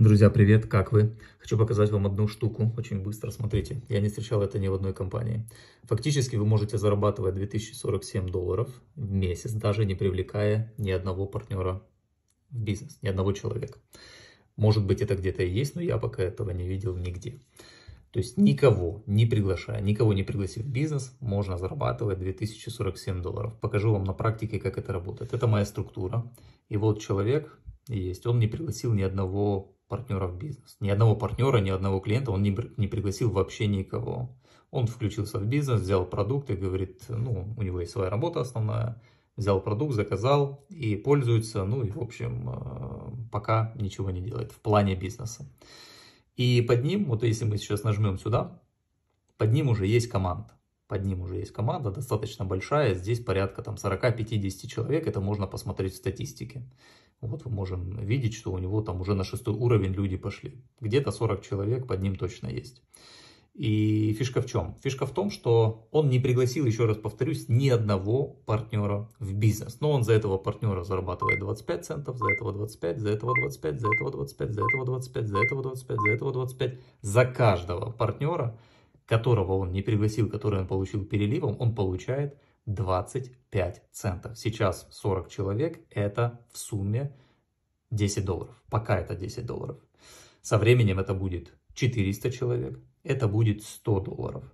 Друзья, привет, как вы? Хочу показать вам одну штуку, очень быстро, смотрите. Я не встречал это ни в одной компании. Фактически вы можете зарабатывать 2047 долларов в месяц, даже не привлекая ни одного партнера в бизнес, ни одного человека. Может быть, это где-то и есть, но я пока этого не видел нигде. То есть никого не приглашая, никого не пригласив в бизнес, можно зарабатывать 2047 долларов. Покажу вам на практике, как это работает. Это моя структура. И вот человек есть, он не пригласил ни одного партнера в бизнес. Ни одного партнера, ни одного клиента он не, не пригласил вообще никого. Он включился в бизнес, взял продукт и говорит, ну, у него есть своя работа основная, взял продукт, заказал и пользуется, ну и, в общем, э, пока ничего не делает в плане бизнеса. И под ним, вот если мы сейчас нажмем сюда, под ним уже есть команда. Под ним уже есть команда, достаточно большая, здесь порядка там 40-50 человек, это можно посмотреть в статистике. Вот мы можем видеть, что у него там уже на шестой уровень люди пошли. Где-то 40 человек под ним точно есть. И фишка в чем? Фишка в том, что он не пригласил, еще раз повторюсь, ни одного партнера в бизнес. Но он за этого партнера зарабатывает 25 центов, за этого 25, за этого 25, за этого 25, за этого 25, за этого 25, за этого 25. За каждого партнера, которого он не пригласил, который он получил переливом, он получает 25 центов. Сейчас 40 человек, это в сумме 10 долларов. Пока это 10 долларов. Со временем это будет 400 человек, это будет 100 долларов.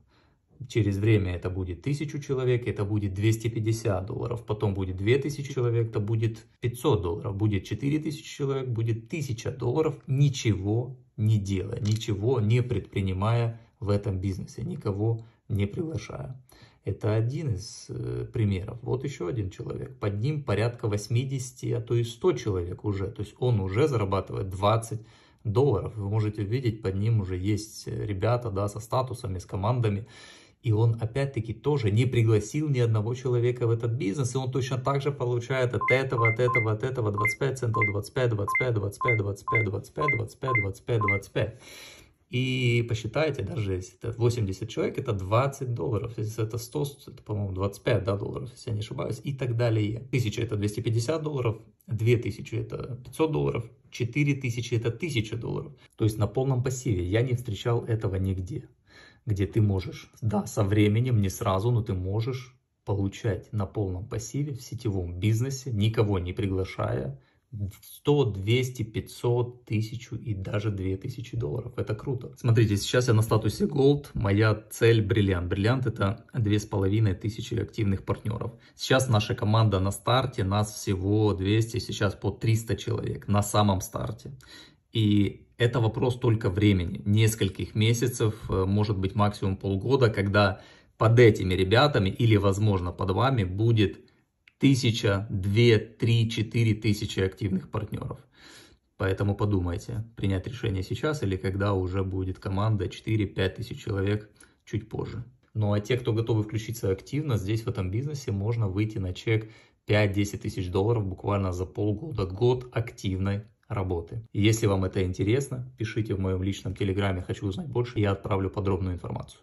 Через время это будет 1000 человек, это будет 250 долларов, потом будет 2000 человек, это будет 500 долларов, будет 4000 человек, будет 1000 долларов, ничего не делая, ничего не предпринимая в этом бизнесе, никого не приглашая. Это один из э, примеров. Вот еще один человек. Под ним порядка 80, а то и 100 человек уже. То есть он уже зарабатывает 20 долларов. Вы можете увидеть под ним уже есть э, ребята да, со статусами, с командами. И он опять-таки тоже не пригласил ни одного человека в этот бизнес. И он точно так же получает от этого, от этого, от этого 25 центов, 25, 25, 25, 25, 25, 25, 25, 25. 25. И посчитайте, даже если это 80 человек, это 20 долларов. Если это 100, это, по-моему, 25 да, долларов, если я не ошибаюсь, и так далее. 1000 это 250 долларов, 2000 это 500 долларов, 4000 это 1000 долларов. То есть на полном пассиве. Я не встречал этого нигде, где ты можешь. Да, со временем, не сразу, но ты можешь получать на полном пассиве в сетевом бизнесе, никого не приглашая, 100, 200, 500, 1000 и даже 2000 долларов. Это круто. Смотрите, сейчас я на статусе Gold. Моя цель бриллиант. Бриллиант это 2500 активных партнеров. Сейчас наша команда на старте, нас всего 200, сейчас по 300 человек на самом старте. И это вопрос только времени, нескольких месяцев, э, может быть максимум полгода, когда под этими ребятами или, возможно, под вами будет тысяча, две, три, четыре тысячи активных партнеров. Поэтому подумайте, принять решение сейчас или когда уже будет команда 4-5 тысяч человек чуть позже. Ну а те, кто готовы включиться активно, здесь в этом бизнесе можно выйти на чек 5-10 тысяч долларов буквально за полгода-год активной работы. если вам это интересно, пишите в моем личном телеграме «Хочу узнать больше», я отправлю подробную информацию.